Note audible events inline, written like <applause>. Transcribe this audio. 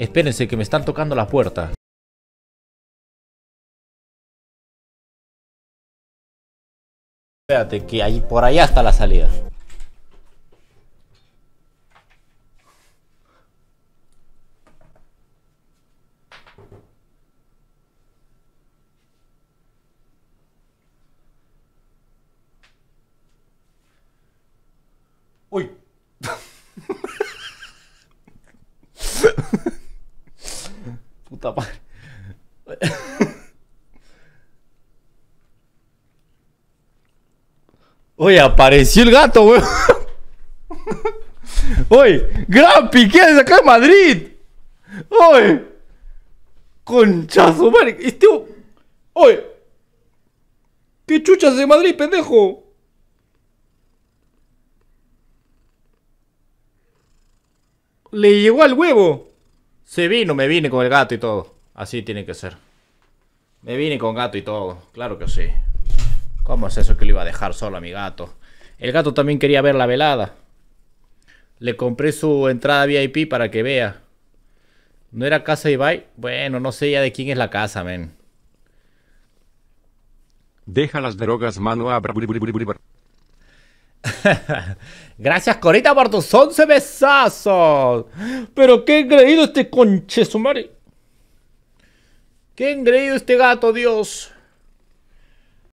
Espérense que me están tocando la puerta. Espérate, que ahí, por allá está la salida. <laughs> Oye, apareció el gato, weón. <laughs> Oye, gran piqué de acá de Madrid. Oye, conchazo, madre. Este. Oye, ¿qué chuchas de Madrid, pendejo? Le llegó al huevo. Se vino, me vine con el gato y todo. Así tiene que ser. Me vine con gato y todo. Claro que sí. ¿Cómo es eso que le iba a dejar solo a mi gato? El gato también quería ver la velada. Le compré su entrada VIP para que vea. ¿No era casa de Ibai? Bueno, no sé ya de quién es la casa, men. Deja las drogas, mano. <laughs> Gracias, Corita, por tus 11 besazos. Pero qué engreído este conche, su madre. Qué engreído este gato, Dios.